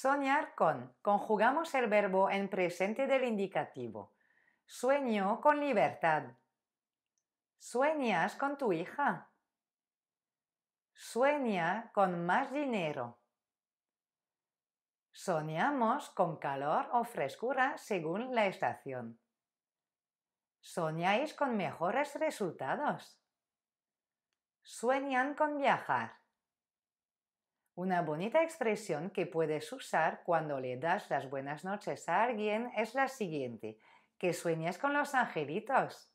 Soñar con. Conjugamos el verbo en presente del indicativo. Sueño con libertad. Sueñas con tu hija. Sueña con más dinero. Soñamos con calor o frescura según la estación. Soñáis con mejores resultados. Sueñan con viajar. Una bonita expresión que puedes usar cuando le das las buenas noches a alguien es la siguiente, que sueñes con los angelitos.